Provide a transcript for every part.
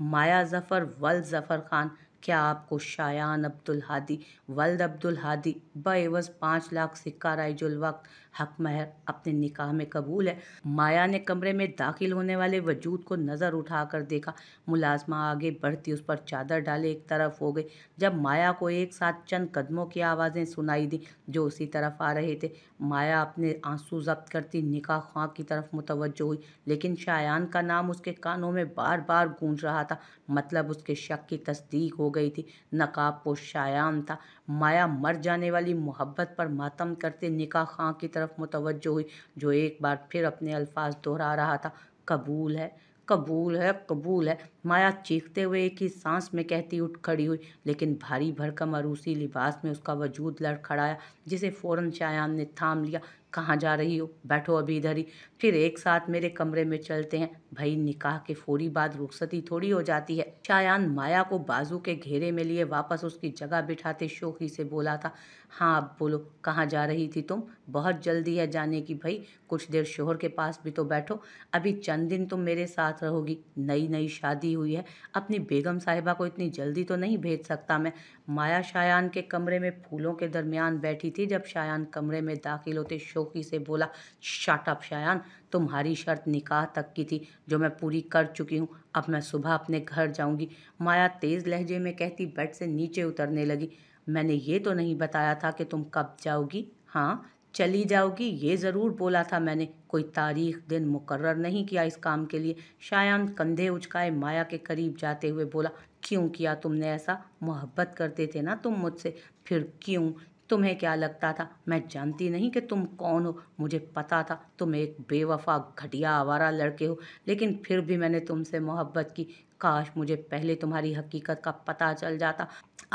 माया ज़फ़र वल ज़फ़र ख़ान क्या आपको शायान अब्दुल हादी वल्द अब्दुल हादी बेवज पाँच लाख सिक्का राइजुल वक्त हक महर अपने निकाह में कबूल है माया ने कमरे में दाखिल होने वाले वजूद को नज़र उठाकर देखा मुलाजमा आगे बढ़ती उस पर चादर डाले एक तरफ हो गई जब माया को एक साथ चंद कदमों की आवाज़ें सुनाई दी जो उसी तरफ आ रहे थे माया अपने आंसू जब्त करती निकाह ख्वां की तरफ मुतवजो हुई लेकिन शायान का नाम उसके कानों में बार बार गूंज रहा था मतलब उसके शक की तस्दीक हो गई थी नकाब पोश शायान था माया मर जाने वाली मोहब्बत पर मातम करते निका खां की तरफ मुतवजो हुई जो एक बार फिर अपने अल्फाज दोहरा रहा था कबूल है कबूल है कबूल है माया चीखते हुए एक ही सांस में कहती उठ खड़ी हुई लेकिन भारी भरकम अरूसी लिबास में उसका वजूद लड़खड़ाया जिसे फ़ौरन शायान ने थाम लिया कहाँ जा रही हो बैठो अभी इधर ही फिर एक साथ मेरे कमरे में चलते हैं भाई निकाह के फौरी बाद रुखसती थोड़ी हो जाती है शायान माया को बाजू के घेरे में लिए वापस उसकी जगह बिठाते शोखी से बोला था हाँ अब बोलो कहाँ जा रही थी तुम बहुत जल्दी है जाने की भाई कुछ देर शोहर के पास भी तो बैठो अभी चंद दिन तुम मेरे साथ रहोगी नई नई शादी हुई है अपनी बेगम साहिबा को इतनी जल्दी तो नहीं भेज सकता मैं माया शायान के कमरे में फूलों के दरमियान बैठी थी जब शायान कमरे में दाखिल होते शोखी से बोला शाटअप शायान तुम्हारी शर्त निकाह तक की थी जो मैं पूरी कर चुकी हूँ अब मैं सुबह अपने घर जाऊँगी माया तेज़ लहजे में कहती बेड से नीचे उतरने लगी मैंने ये तो नहीं बताया था कि तुम कब जाओगी हाँ चली जाओगी ये ज़रूर बोला था मैंने कोई तारीख दिन मुकर्र नहीं किया इस काम के लिए शायान कंधे उचकाए माया के करीब जाते हुए बोला क्यों किया तुमने ऐसा मोहब्बत करते थे ना तुम मुझसे फिर क्यों तुम्हें क्या लगता था मैं जानती नहीं कि तुम कौन हो मुझे पता था तुम एक बेवफा घटिया आवारा लड़के हो लेकिन फिर भी मैंने तुमसे मोहब्बत की काश मुझे पहले तुम्हारी हकीकत का पता चल जाता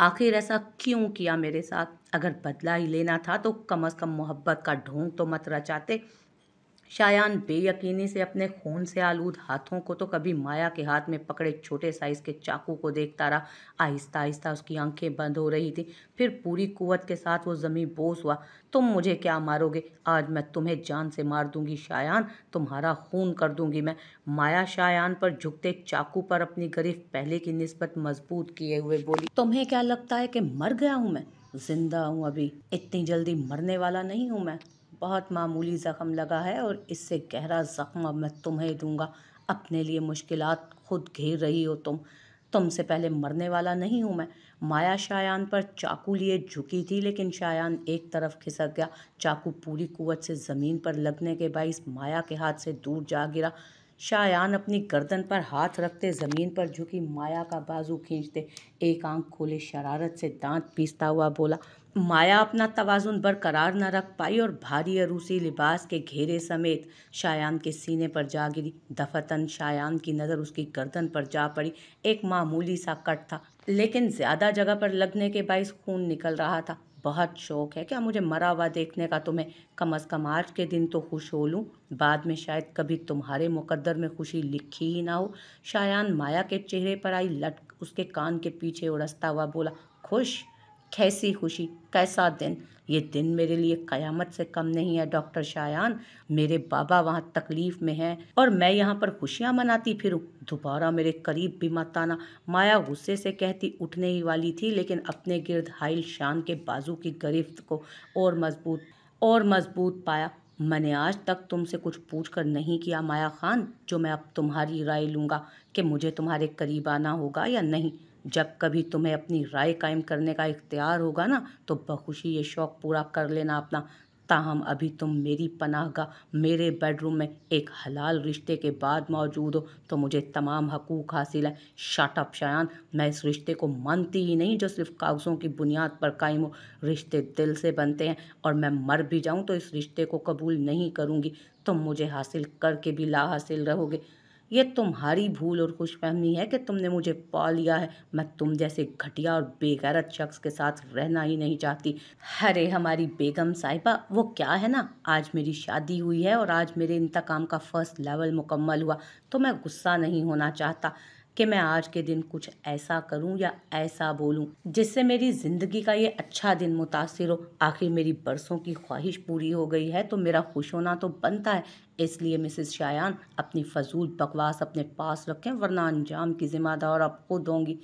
आखिर ऐसा क्यों किया मेरे साथ अगर बदला ही लेना था तो कम अज़ कम मोहब्बत का ढोंग तो मत रचाते शायान बेयकीनी से अपने खून से आलूद हाथों को तो कभी माया के हाथ में पकड़े छोटे साइज के चाकू को देखता रहा आहिस्ता आहिस्ता उसकी आंखें बंद हो रही थी फिर पूरी कुवत के साथ वो ज़मीन बोस हुआ तुम मुझे क्या मारोगे आज मैं तुम्हें जान से मार दूंगी शायान तुम्हारा खून कर दूंगी मैं माया शायान पर झुकते चाकू पर अपनी गरीब पहले की नस्बत मजबूत किए हुए बोली तुम्हें क्या लगता है कि मर गया हूँ मैं जिंदा हूँ अभी इतनी जल्दी मरने वाला नहीं हूँ मैं बहुत मामूली ज़ख़म लगा है और इससे गहरा जख्म अब मैं तुम्हें दूंगा अपने लिए मुश्किलात खुद घेर रही हो तुम तुमसे पहले मरने वाला नहीं हूँ मैं माया शायान पर चाकू लिए झुकी थी लेकिन शायान एक तरफ खिसक गया चाकू पूरी कुवत से ज़मीन पर लगने के बाईस माया के हाथ से दूर जा गिरा शायान अपनी गर्दन पर हाथ रखते ज़मीन पर झुकी माया का बाजू खींचते एक आंख खोले शरारत से दांत पीसता हुआ बोला माया अपना तवाजुन बरकरार न रख पाई और भारी अरूसी लिबास के घेरे समेत शायान के सीने पर जा गिरी दफतन शायान की नज़र उसकी गर्दन पर जा पड़ी एक मामूली सा कट था लेकिन ज़्यादा जगह पर लगने के बायस खून निकल रहा था बहुत शौक है क्या मुझे मरा हुआ देखने का तुम्हें तो कम अज़ कम आज के दिन तो खुश हो लूँ बाद में शायद कभी तुम्हारे मुकद्दर में खुशी लिखी ही ना हो शायान माया के चेहरे पर आई लट उसके कान के पीछे उड़सता हुआ बोला खुश कैसी खुशी कैसा दिन ये दिन मेरे लिए क़यामत से कम नहीं है डॉक्टर शायान मेरे बाबा वहाँ तकलीफ़ में हैं और मैं यहाँ पर खुशियाँ मनाती फिर दोबारा मेरे करीब भी मत आना माया गुस्से से कहती उठने ही वाली थी लेकिन अपने गिरद हाइल शान के बाजू की गिरफ्त को और मजबूत और मजबूत पाया मैंने आज तक तुमसे कुछ पूछ कर नहीं किया माया खान जो मैं अब तुम्हारी राय लूँगा कि मुझे तुम्हारे करीब आना होगा या नहीं जब कभी तुम्हें अपनी राय कायम करने का इख्तियार होगा ना तो बखुशी ये शौक़ पूरा कर लेना अपना ताहम अभी तुम मेरी पनाहगा मेरे बेडरूम में एक हलाल रिश्ते के बाद मौजूद हो तो मुझे तमाम हकूक हासिल है शाटअप शायान मैं इस रिश्ते को मानती ही नहीं जो सिर्फ कागज़ों की बुनियाद पर कायम हो रिश्ते दिल से बनते हैं और मैं मर भी जाऊँ तो इस रिश्ते को कबूल नहीं करूँगी तुम मुझे हासिल करके भी ला हासिल रहोगे ये तुम्हारी भूल और खुशफहमी है कि तुमने मुझे पा लिया है मैं तुम जैसे घटिया और बेगैरत शख्स के साथ रहना ही नहीं चाहती अरे हमारी बेगम साहिबा वो क्या है ना आज मेरी शादी हुई है और आज मेरे इंतकाम का फर्स्ट लेवल मुकम्मल हुआ तो मैं गुस्सा नहीं होना चाहता कि मैं आज के दिन कुछ ऐसा करूं या ऐसा बोलूं जिससे मेरी ज़िंदगी का ये अच्छा दिन मुतासर हो आखिर मेरी बरसों की ख्वाहिश पूरी हो गई है तो मेरा खुश होना तो बनता है इसलिए मिसेस शायान अपनी फजूल बकवास अपने पास रखें वरना अंजाम की जिम्मेदार आप खुद होंगी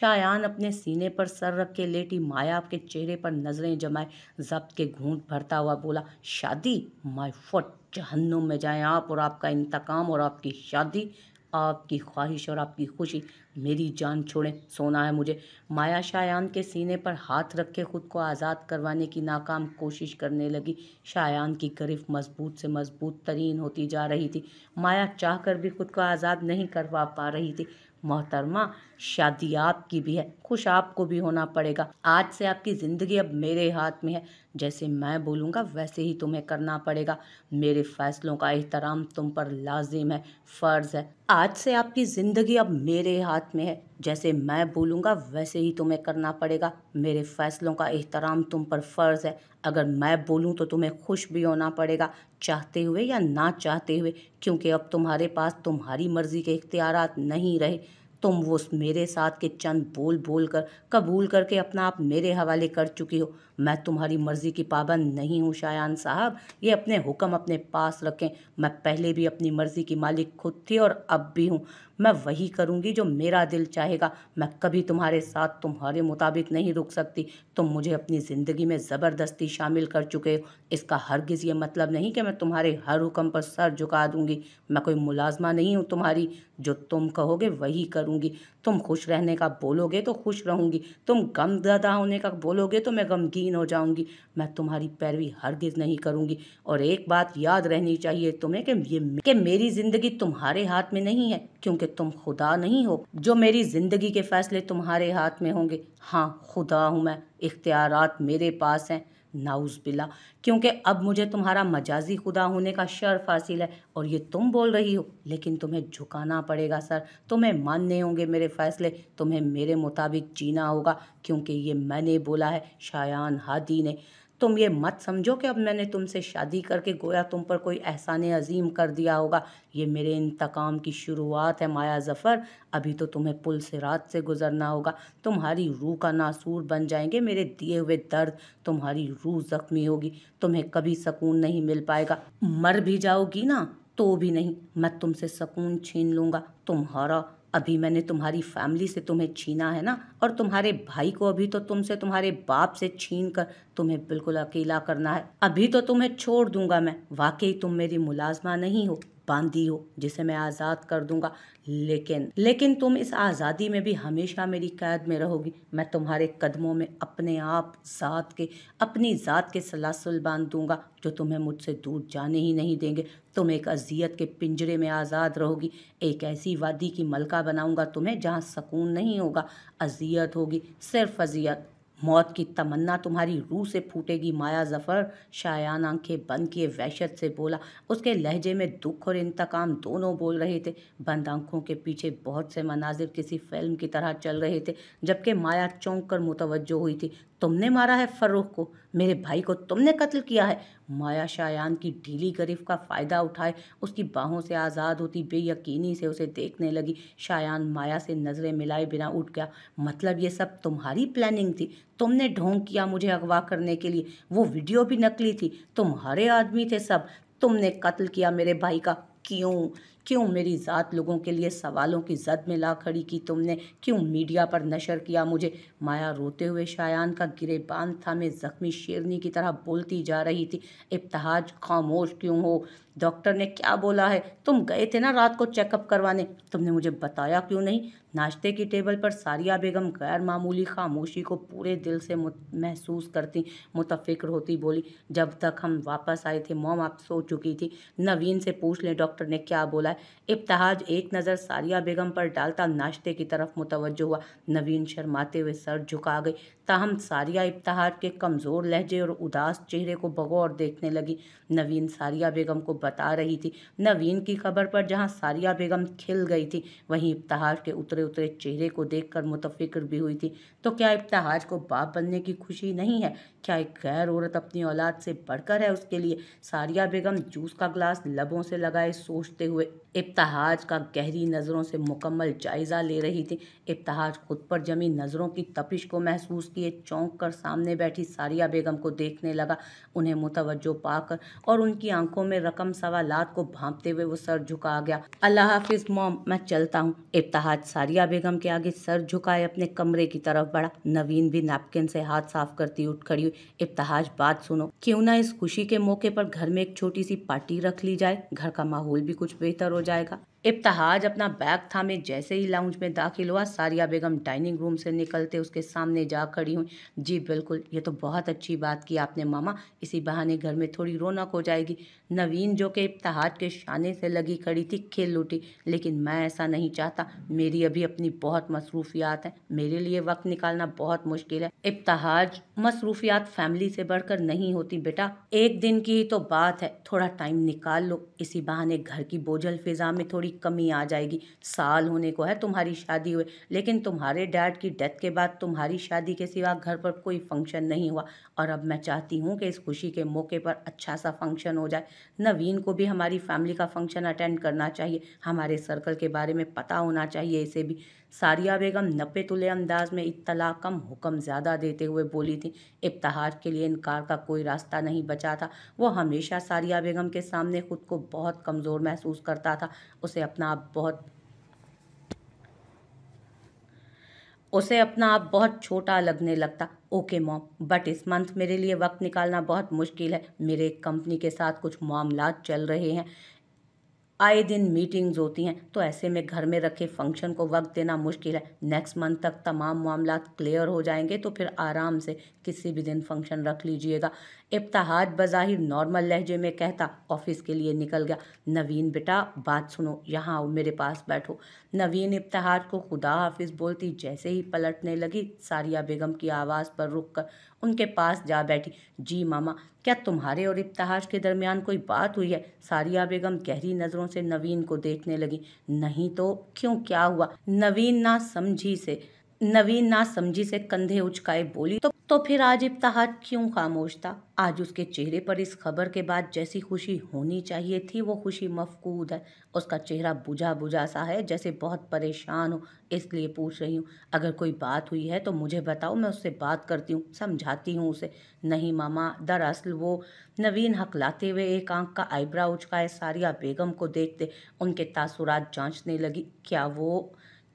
शायान अपने सीने पर सर रख के लेटी माया आपके चेहरे पर नज़रें जमाए जब्त के घूंट भरता हुआ बोला शादी माई फुट जहन्नुम में जाएं आप और आपका इंतकाम और आपकी शादी आपकी ख्वाहिश और आपकी खुशी मेरी जान छोड़ें सोना है मुझे माया शायान के सीने पर हाथ रख के ख़ुद को आज़ाद करवाने की नाकाम कोशिश करने लगी शायान की गरिफ मजबूत से मजबूत तरीन होती जा रही थी माया चाह कर भी ख़ुद को आज़ाद नहीं करवा पा रही थी मोहतरमा शादी आपकी भी है खुश आपको भी होना पड़ेगा आज से आपकी ज़िंदगी अब मेरे हाथ में है जैसे मैं बोलूँगा वैसे ही तुम्हें करना पड़ेगा मेरे फ़ैसलों का एहतराम तुम पर लाजिम है फ़र्ज़ है आज से आपकी ज़िंदगी अब मेरे हाथ में है जैसे मैं बोलूँगा वैसे ही तुम्हें करना पड़ेगा मेरे फ़ैसलों का एहतराम तुम पर फ़र्ज़ है अगर मैं बोलूँ तो तुम्हें खुश भी होना पड़ेगा चाहते हुए या ना चाहते हुए क्योंकि अब तुम्हारे पास तुम्हारी मर्ज़ी के इख्तियार नहीं रहे तुम वो मेरे साथ के चंद बोल बोल कर कबूल करके अपना आप मेरे हवाले कर चुकी हो मैं तुम्हारी मर्ज़ी की पाबंद नहीं हूँ शायान साहब ये अपने हुक्म अपने पास रखें मैं पहले भी अपनी मर्ज़ी की मालिक खुद थी और अब भी हूँ मैं वही करूँगी जो मेरा दिल चाहेगा मैं कभी तुम्हारे साथ तुम्हारे मुताबिक नहीं रुक सकती तुम मुझे अपनी ज़िंदगी में ज़बरदस्ती शामिल कर चुके हो इसका हरगिज़ ये मतलब नहीं कि मैं तुम्हारे हर हुक्म पर सर झुका दूँगी मैं कोई मुलाजमा नहीं हूँ तुम्हारी जो तुम कहोगे वही करूँगी तुम खुश रहने का बोलोगे तो खुश रहूँगी तुम दादा होने का बोलोगे तो मैं गमगीन महीन हो जाऊंगी मैं तुम्हारी पैरवी हरगिज़ नहीं करूंगी और एक बात याद रहनी चाहिए तुम्हें कि ये कि मेरी ज़िंदगी तुम्हारे हाथ में नहीं है क्योंकि तुम खुदा नहीं हो जो मेरी ज़िंदगी के फ़ैसले तुम्हारे हाथ में होंगे हाँ खुदा हूँ मैं इख्तियार मेरे पास हैं बिला क्योंकि अब मुझे तुम्हारा मजाजी खुदा होने का शर्फ हासिल है और ये तुम बोल रही हो लेकिन तुम्हें झुकाना पड़ेगा सर तुम्हें मानने होंगे मेरे फ़ैसले तुम्हें मेरे मुताबिक जीना होगा क्योंकि ये मैंने बोला है शायान हादी ने तुम ये मत समझो कि अब मैंने तुमसे शादी करके गोया तुम पर कोई एहसान अजीम कर दिया होगा ये मेरे इंतकाम की शुरुआत है माया ज़फ़र अभी तो तुम्हें पुल से रात से गुज़रना होगा तुम्हारी रूह का नासूर बन जाएंगे मेरे दिए हुए दर्द तुम्हारी रूह ज़ख्मी होगी तुम्हें कभी सकून नहीं मिल पाएगा मर भी जाओगी ना तो भी नहीं मैं तुमसे सकून छीन लूँगा तुम्हारा अभी मैंने तुम्हारी फैमिली से तुम्हें छीना है ना और तुम्हारे भाई को अभी तो तुमसे तुम्हारे बाप से छीन कर तुम्हें बिल्कुल अकेला करना है अभी तो तुम्हें छोड़ दूंगा मैं वाकई तुम मेरी मुलाजमा नहीं हो बांधी हो जिसे मैं आज़ाद कर दूंगा लेकिन लेकिन तुम इस आज़ादी में भी हमेशा मेरी कैद में रहोगी मैं तुम्हारे कदमों में अपने आप ज़ात के अपनी ज़ात के सलासल बांध दूंगा जो तुम्हें मुझसे दूर जाने ही नहीं देंगे तुम एक अजियत के पिंजरे में आज़ाद रहोगी एक ऐसी वादी की मलका बनाऊंगा तुम्हें जहाँ सकून नहीं होगा अजियत होगी सिर्फ अजियत मौत की तमन्ना तुम्हारी रूह से फूटेगी माया जफ़र शायान आंखें बंद किए वहशत से बोला उसके लहजे में दुख और इंतकाम दोनों बोल रहे थे बंद आंखों के पीछे बहुत से मनाजिर किसी फिल्म की तरह चल रहे थे जबकि माया चौंक कर मुतवजो हुई थी तुमने मारा है फ़र्रुख को मेरे भाई को तुमने कत्ल किया है माया शायान की ढीली गरीफ का फ़ायदा उठाए उसकी बाहों से आज़ाद होती बेयकीनी से उसे देखने लगी शायान माया से नज़रें मिलाए बिना उठ गया मतलब ये सब तुम्हारी प्लानिंग थी तुमने ढोंग किया मुझे अगवा करने के लिए वो वीडियो भी नकली थी तुम्हारे आदमी थे सब तुमने कत्ल किया मेरे भाई का क्यों क्यों मेरी ज़ात लोगों के लिए सवालों की जद में ला खड़ी की तुमने क्यों मीडिया पर नशर किया मुझे माया रोते हुए शायान का गिरे बांध था मैं ज़ख्मी शेरनी की तरह बोलती जा रही थी इब्तहाज खामोश क्यों हो डॉक्टर ने क्या बोला है तुम गए थे ना रात को चेकअप करवाने तुमने मुझे बताया क्यों नहीं नाश्ते की टेबल पर सारिया बेगम गैर मामूली खामोशी को पूरे दिल से महसूस करती मुतफ़िक्र होती बोली जब तक हम वापस आए थे मोम आप सो चुकी थी नवीन से पूछ लें डॉक्टर ने क्या बोला इब्तहाज एक नज़र सारिया बेगम पर डालता नाश्ते की तरफ मुतवजह हुआ नवीन शर्माते हुए सर झुका गई ताहम सारिया इब्तहाज के कमज़ोर लहजे और उदास चेहरे को बगौर देखने लगी नवीन सारिया बेगम को बता रही थी नवीन की खबर पर जहाँ सारिया बेगम खिल गई थी वहीं इब्तहाज के उतरे खड़े उतरे चेहरे को देखकर मुतफिक्र भी हुई थी तो क्या इफ्तार को बाप बनने की खुशी नहीं है क्या एक गैर औरत अपनी औलाद से बढ़कर है उसके लिए सारिया बेगम जूस का ग्लास लबों से लगाए सोचते हुए इब्तहाज का गहरी नज़रों से मुकम्मल जायज़ा ले रही थी इब्तहाज खुद पर जमी नज़रों की तपिश को महसूस किए चौंक कर सामने बैठी सारिया बेगम को देखने लगा उन्हें मुतवजो पाकर और उनकी आंखों में रकम सवालात को भांपते हुए वो सर झुका गया अल्लाह हाफिज मोम मैं चलता हूँ इब्तहाज सारिया बेगम के आगे सर झुकाए अपने कमरे की तरफ बढ़ा नवीन भी नैपकिन से हाथ साफ करती उठ खड़ी इब्तहाज बात सुनो क्यों ना इस खुशी के मौके पर घर में एक छोटी सी पार्टी रख ली जाए घर का माहौल भी कुछ बेहतर हो जाएगा इब्तहाज अपना बैग थामे जैसे ही लाउंज में दाखिल हुआ सारिया बेगम डाइनिंग रूम से निकलते उसके सामने जा खड़ी हुई जी बिल्कुल ये तो बहुत अच्छी बात की आपने मामा इसी बहाने घर में थोड़ी रौनक हो जाएगी नवीन जो कि इब्तहाज के शाने से लगी खड़ी थी खेल लूटी लेकिन मैं ऐसा नहीं चाहता मेरी अभी अपनी बहुत मसरूफियात हैं मेरे लिए वक्त निकालना बहुत मुश्किल है इब्तहाज मसरूफियात फैमिली से बढ़कर नहीं होती बेटा एक दिन की ही तो बात है थोड़ा टाइम निकाल लो इसी बहाने घर की बोझल फिजा में थोड़ी कमी आ जाएगी साल होने को है तुम्हारी शादी हुए लेकिन तुम्हारे डैड की डेथ के बाद तुम्हारी शादी के सिवा घर पर कोई फंक्शन नहीं हुआ और अब मैं चाहती हूँ कि इस खुशी के मौके पर अच्छा सा फंक्शन हो जाए नवीन को भी हमारी फैमिली का फंक्शन अटेंड करना चाहिए हमारे सर्कल के बारे में पता होना चाहिए इसे भी सारिया बेगम नपे तुले अंदाज में इतला कम हुक्म ज़्यादा देते हुए बोली थी इब्तहार के लिए इनकार का कोई रास्ता नहीं बचा था वो हमेशा सारिया बेगम के सामने खुद को बहुत कमज़ोर महसूस करता था उसे अपना आप बहुत उसे अपना आप बहुत छोटा लगने लगता ओके मॉम बट इस मंथ मेरे लिए वक्त निकालना बहुत मुश्किल है मेरे कंपनी के साथ कुछ मामला चल रहे हैं आए दिन मीटिंग्स होती हैं तो ऐसे में घर में रखे फंक्शन को वक्त देना मुश्किल है नेक्स्ट मंथ तक तमाम मामला क्लियर हो जाएंगे तो फिर आराम से किसी भी दिन फंक्शन रख लीजिएगा इब्तहाद बज़ाहिर नॉर्मल लहजे में कहता ऑफिस के लिए निकल गया नवीन बेटा बात सुनो यहाँ आओ मेरे पास बैठो नवीन इब्तहाद को खुदा हाफिज बोलती जैसे ही पलटने लगी सारिया बेगम की आवाज़ पर रुक कर उनके पास जा बैठी जी मामा क्या तुम्हारे और इब्तहाज के दरमियान कोई बात हुई है सारिया बेगम गहरी नज़रों से नवीन को देखने लगी नहीं तो क्यों क्या हुआ नवीन ना समझी से नवीन ना समझी से कंधे उचकाए बोली तो तो फिर आज इब्तहार क्यों खामोश था आज उसके चेहरे पर इस खबर के बाद जैसी खुशी होनी चाहिए थी वो खुशी मफकूद है उसका चेहरा बुझा बुझा सा है जैसे बहुत परेशान हो इसलिए पूछ रही हूँ अगर कोई बात हुई है तो मुझे बताओ मैं उससे बात करती हूँ समझाती हूँ उसे नहीं मामा दरअसल वो नवीन हकलाते हुए एक आंख का आईब्रा उचकाए सारिया बेगम को देखते उनके तासुरात जाँचने लगी क्या वो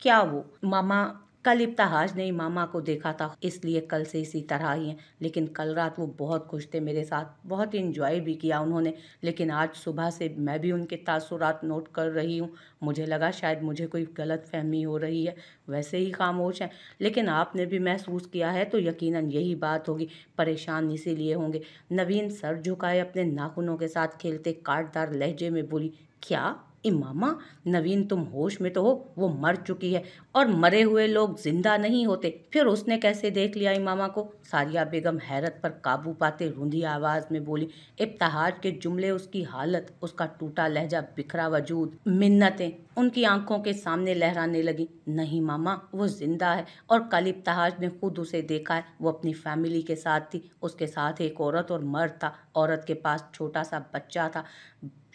क्या वो मामा कल इब्तहाज ने मामा को देखा था इसलिए कल से इसी तरह ही हैं लेकिन कल रात वो बहुत खुश थे मेरे साथ बहुत इन्जॉय भी किया उन्होंने लेकिन आज सुबह से मैं भी उनके तासुरात नोट कर रही हूँ मुझे लगा शायद मुझे कोई गलत फहमी हो रही है वैसे ही खामोश हैं लेकिन आपने भी महसूस किया है तो यकीन यही बात होगी परेशान इसीलिए होंगे नवीन सर झुकाए अपने नाखूनों के साथ खेलते काटदार लहजे में बोली क्या ए मामा नवीन तुम होश में तो हो वो मर चुकी है और मरे हुए लोग जिंदा नहीं होते फिर उसने कैसे देख लिया इमामा को सारिया बेगम हैरत पर काबू पाते रूंधी आवाज़ में बोली इब्तहार के जुमले उसकी हालत उसका टूटा लहजा बिखरा वजूद मिन्नतें उनकी आंखों के सामने लहराने लगी नहीं मामा वो जिंदा है और कल इब्तहाज ने खुद उसे देखा है वो अपनी फैमिली के साथ थी उसके साथ एक औरत और मर्द था औरत के पास छोटा सा बच्चा था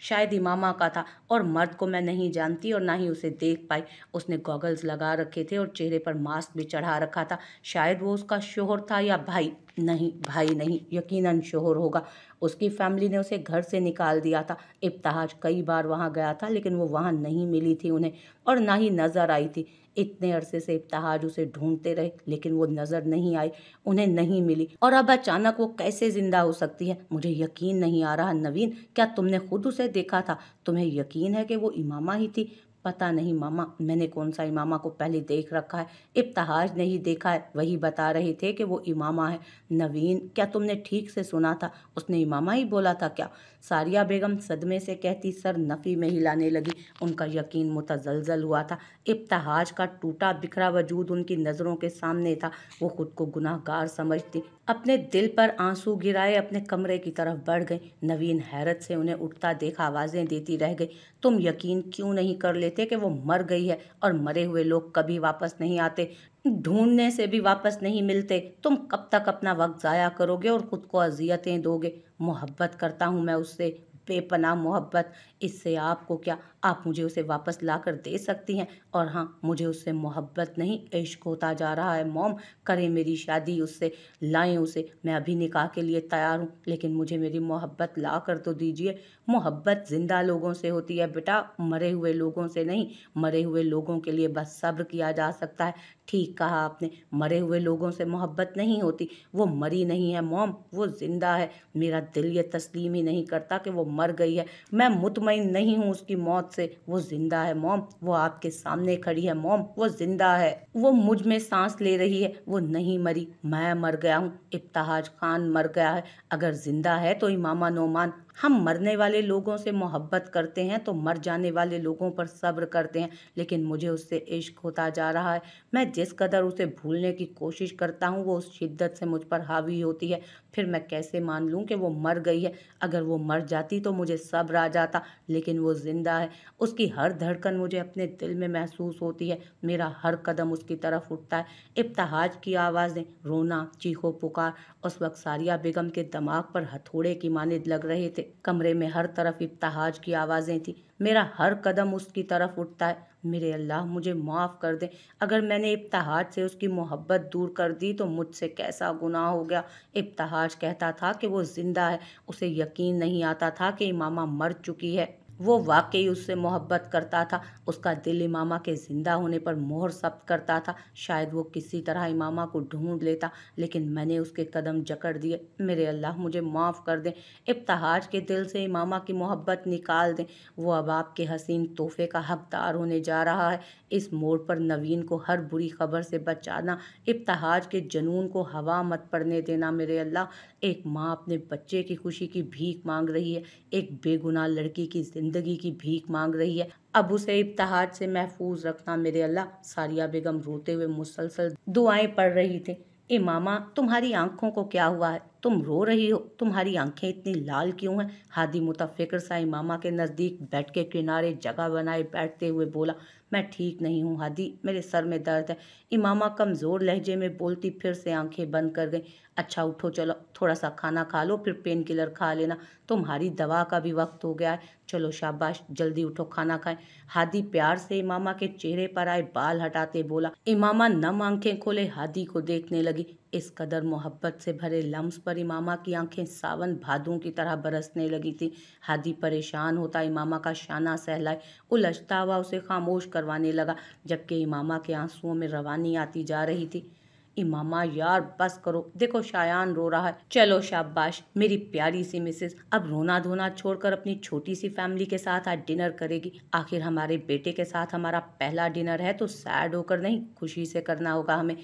शायद इमामा का था और मर्द को मैं नहीं जानती और ना ही उसे देख पाई उसने गॉगल्स लगा रखे थे और चेहरे पर मास्क भी चढ़ा रखा था शायद वो उसका शोहर था या भाई नहीं भाई नहीं यकीनन शोहर होगा उसकी फैमिली ने उसे घर से निकाल दिया था इब्तहाज कई बार वहाँ गया था लेकिन वो वहाँ नहीं मिली थी उन्हें और ना ही नज़र आई थी इतने अरसे से इब्तहाज उसे ढूंढते रहे लेकिन वो नज़र नहीं आई उन्हें नहीं मिली और अब अचानक वो कैसे ज़िंदा हो सकती है मुझे यकीन नहीं आ रहा नवीन क्या तुमने खुद उसे देखा था तुम्हें यकीन है कि वो इमामा ही थी पता नहीं मामा मैंने कौन सा इमामा को पहले देख रखा है इब्तहाज नहीं देखा है वही बता रहे थे कि वो इमामा है नवीन क्या तुमने ठीक से सुना था उसने इमामा ही बोला था क्या सारिया बेगम सदमे से कहती सर नफ़ी में हिलाने लगी उनका यकीन मुतजलजल हुआ था इब्तहाज का टूटा बिखरा वजूद उनकी नज़रों के सामने था वो खुद को गुनाहगार समझती अपने दिल पर आंसू गिराए अपने कमरे की तरफ बढ़ गई नवीन हैरत से उन्हें उठता देखा आवाज़ें देती रह गई तुम यकीन क्यों नहीं कर लेते थे कि वो मर गई है और मरे हुए लोग कभी वापस नहीं आते ढूंढने से भी वापस नहीं मिलते तुम कब तक अपना वक्त ज़ाया करोगे और ख़ुद को अजियतें दोगे मोहब्बत करता हूँ मैं उससे बेपनाह मोहब्बत इससे आपको क्या आप मुझे उसे वापस ला कर दे सकती हैं और हाँ मुझे उससे मोहब्बत नहीं इश्क होता जा रहा है मोम करें मेरी शादी उससे लाएं उसे मैं अभी निकाह के लिए तैयार हूँ लेकिन मुझे मेरी मोहब्बत ला कर तो दीजिए मोहब्बत ज़िंदा लोगों से होती है बेटा मरे हुए लोगों से नहीं मरे हुए लोगों के लिए बस सब्र किया जा सकता है ठीक कहा आपने मरे हुए लोगों से मोहब्बत नहीं होती वो मरी नहीं है मोम वो ज़िंदा है मेरा दिल ये तस्लीम ही नहीं करता कि वो मर गई है मैं मुतमिन नहीं हूँ उसकी मौत से वो जिंदा है मोम वो आपके सामने खड़ी है मोम वो जिंदा है वो मुझ में सांस ले रही है वो नहीं मरी मैं मर गया हूँ इब्ताहाज खान मर गया है अगर जिंदा है तो इमामा नोमान हम मरने वाले लोगों से मोहब्बत करते हैं तो मर जाने वाले लोगों पर सब्र करते हैं लेकिन मुझे उससे इश्क होता जा रहा है मैं जिस कदर उसे भूलने की कोशिश करता हूँ वो उस शिद्दत से मुझ पर हावी होती है फिर मैं कैसे मान लूँ कि वो मर गई है अगर वो मर जाती तो मुझे सब्र आ जाता लेकिन वो ज़िंदा है उसकी हर धड़कन मुझे अपने दिल में महसूस होती है मेरा हर कदम उसकी तरफ उठता है इब्तहाज की आवाज़ें रोना चीखो पुकार उस वक्त सारिया बेगम के दिमाग पर हथौड़े की माने लग रहे थे थे कमरे में हर तरफ इफ्ताज की आवाज़ें थी मेरा हर कदम उसकी तरफ उठता है मेरे अल्लाह मुझे माफ़ कर दे अगर मैंने इफ्ताज से उसकी मोहब्बत दूर कर दी तो मुझसे कैसा गुनाह हो गया इफ्ताज कहता था कि वो ज़िंदा है उसे यकीन नहीं आता था कि इमामा मर चुकी है वो वाकई उससे मोहब्बत करता था उसका दिल इमामा के ज़िंदा होने पर मोहर सब्त करता था शायद वो किसी तरह इमामा को ढूंढ लेता लेकिन मैंने उसके कदम जकड़ दिए मेरे अल्लाह मुझे माफ़ कर दें इब्तहाज के दिल से इमामा की मोहब्बत निकाल दें वो अब आपके हसीन तोहफे का हकदार होने जा रहा है इस मोड़ पर नवीन को हर बुरी खबर से बचाना इब्तहाज के जुनून को हवा मत पड़ने देना मेरे अल्लाह एक माँ अपने बच्चे की खुशी की भीख मांग रही है एक बेगुनाह लड़की की ज़िंदगी की भीख मांग रही है अब उसे इब्तहाद से महफूज रखना मेरे अल्लाह सारिया बेगम रोते हुए मुसलसल दुआएं पढ़ रही थी ए मामा तुम्हारी आंखों को क्या हुआ है तुम रो रही हो तुम्हारी आंखें इतनी लाल क्यों हैं हादी मुतफ़िक्र सा इमामा के नज़दीक बैठ के किनारे जगह बनाए बैठते हुए बोला मैं ठीक नहीं हूँ हादी मेरे सर में दर्द है इमामा कमज़ोर लहजे में बोलती फिर से आंखें बंद कर गई अच्छा उठो चलो थोड़ा सा खाना खा लो फिर पेन किलर खा लेना तुम्हारी दवा का भी वक्त हो गया है चलो शाबाश जल्दी उठो खाना खाए हादी प्यार से इमामा के चेहरे पर आए बाल हटाते बोला इमामा नम आंखें खोले हादी को देखने लगी इस कदर मोहब्बत से भरे लम्स पर इमामा की आंखें सावन भादों की तरह बरसने लगी थी हादी परेशान होता इमामा का शाना सहलाए उलझता हुआ उसे खामोश करवाने लगा जबकि इमामा के आंसुओं में रवानी आती जा रही थी इमामा यार बस करो देखो शायान रो रहा है चलो शाबाश मेरी प्यारी सी मिसेस अब रोना धोना छोड़कर अपनी छोटी सी फैमिली के साथ आज डिनर करेगी आखिर हमारे बेटे के साथ हमारा पहला डिनर है तो सैड होकर नहीं खुशी से करना होगा हमें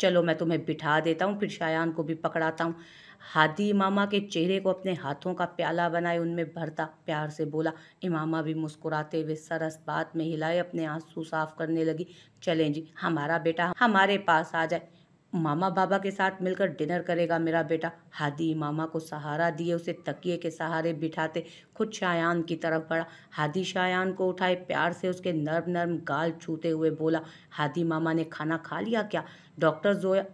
चलो मैं तुम्हें बिठा देता हूँ फिर शायान को भी पकड़ाता हूँ हादी इमामा के चेहरे को अपने हाथों का प्याला बनाए उनमें भरता प्यार से बोला इमामा भी मुस्कुराते हुए सरस बात में हिलाए अपने आंसू साफ करने लगी चलें जी हमारा बेटा हमारे पास आ जाए मामा बाबा के साथ मिलकर डिनर करेगा मेरा बेटा हादी मामा को सहारा दिए उसे तकिए के सहारे बिठाते खुद शायान की तरफ बढ़ा हादी शायान को उठाए प्यार से उसके नर्म नर्म गाल छूते हुए बोला हादी मामा ने खाना खा लिया क्या डॉक्टर जोया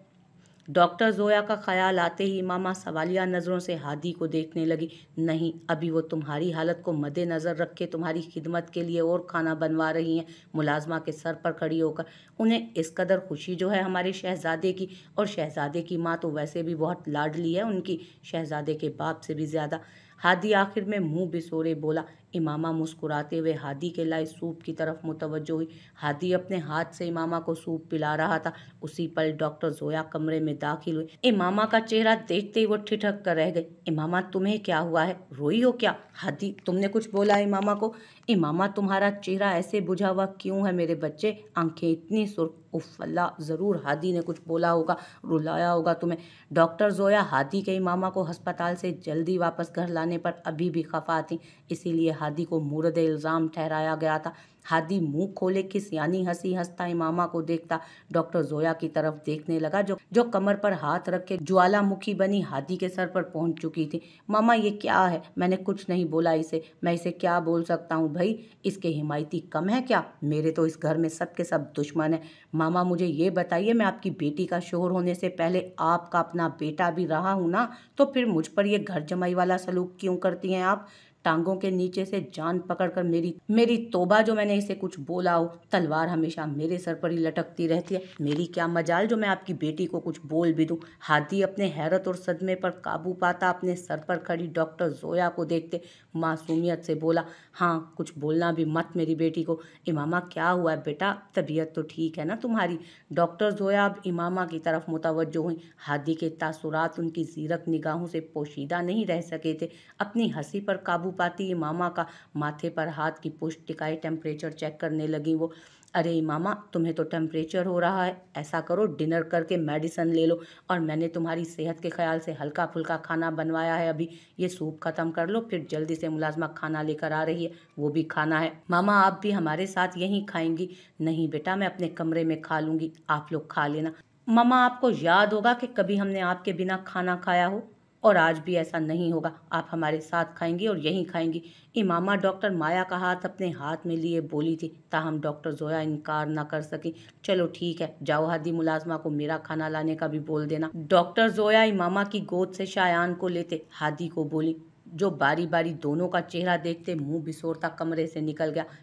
डॉक्टर जोया का ख्याल आते ही मामा सवालिया नज़रों से हादी को देखने लगी नहीं अभी वो तुम्हारी हालत को मद्देनज़र रख के तुम्हारी खिदमत के लिए और खाना बनवा रही हैं मुलाजमा के सर पर खड़ी होकर उन्हें इस कदर खुशी जो है हमारे शहजादे की और शहजादे की माँ तो वैसे भी बहुत लाडली है उनकी शहजादे के बाप से भी ज़्यादा हादी आखिर में मुँह बिसोरे बोला इमामा मुस्कुराते हुए हादी के लाए सूप की तरफ मुतवजो हुई हादी अपने हाथ से इमामा को सूप पिला रहा था उसी पल डॉक्टर जोया कमरे में दाखिल हुए इमामा का चेहरा देखते ही वो ठिठक कर रह गए इमामा तुम्हें क्या हुआ है रोई हो क्या हादी तुमने कुछ बोला इमामा को इमामा तुम्हारा चेहरा ऐसे बुझा हुआ क्यों है मेरे बच्चे आंखें इतनी सुर्ख उफ अल्लाह ज़रूर हादी ने कुछ बोला होगा रुलाया होगा तुम्हें डॉक्टर जोया हादी के इमामा को अस्पताल से जल्दी वापस घर लाने पर अभी भी खफा थी इसीलिए हादी को मूरद इल्ज़ाम ठहराया गया था हादी मुंह खोले किस यानी हंसी हंसता इमामा को देखता डॉक्टर जोया की तरफ देखने लगा जो जो कमर पर हाथ रख के ज्वालामुखी बनी हादी के सर पर पहुंच चुकी थी मामा ये क्या है मैंने कुछ नहीं बोला इसे मैं इसे क्या बोल सकता हूँ भाई इसके हिमायती कम है क्या मेरे तो इस घर में सब के सब दुश्मन है मामा मुझे ये बताइए मैं आपकी बेटी का शोर होने से पहले आपका अपना बेटा भी रहा हूँ ना तो फिर मुझ पर यह घर जमाई वाला सलूक क्यों करती हैं आप टांगों के नीचे से जान पकड़कर मेरी मेरी तोबा जो मैंने इसे कुछ बोला हो तलवार हमेशा मेरे सर पर ही लटकती रहती है मेरी क्या मजाल जो मैं आपकी बेटी को कुछ बोल भी दूँ हादी अपने हैरत और सदमे पर काबू पाता अपने सर पर खड़ी डॉक्टर जोया को देखते मासूमियत से बोला हाँ कुछ बोलना भी मत मेरी बेटी को इमामा क्या हुआ है बेटा तबीयत तो ठीक है ना तुम्हारी डॉक्टर जोया अब इमामा की तरफ मुतवजो हुई हादी के तासुरात उनकी जीरक निगाहों से पोशीदा नहीं रह सके थे अपनी हंसी पर काबू पाती मामा का माथे पर हाथ की पुष्ट टिकाई टेम्परेचर चेक करने लगी वो अरे मामा तुम्हें तो टेम्परेचर हो रहा है ऐसा करो डिनर करके मेडिसन ले लो और मैंने तुम्हारी सेहत के ख्याल से हल्का फुल्का खाना बनवाया है अभी ये सूप ख़त्म कर लो फिर जल्दी से मुलाजमा खाना लेकर आ रही है वो भी खाना है मामा आप भी हमारे साथ यहीं खाएंगी नहीं बेटा मैं अपने कमरे में खा लूँगी आप लोग खा लेना मामा आपको याद होगा कि कभी हमने आपके बिना खाना खाया हो और आज भी ऐसा नहीं होगा आप हमारे साथ खाएंगी और यहीं खाएंगी इमामा डॉक्टर माया का हाथ अपने हाथ में लिए बोली थी ताहम डॉक्टर जोया इनकार ना कर सके चलो ठीक है जाओ हादी मुलाजमा को मेरा खाना लाने का भी बोल देना डॉक्टर जोया इमामा की गोद से शायान को लेते हादी को बोली जो बारी बारी दोनों का चेहरा देखते मुंह बिसोरता कमरे से निकल गया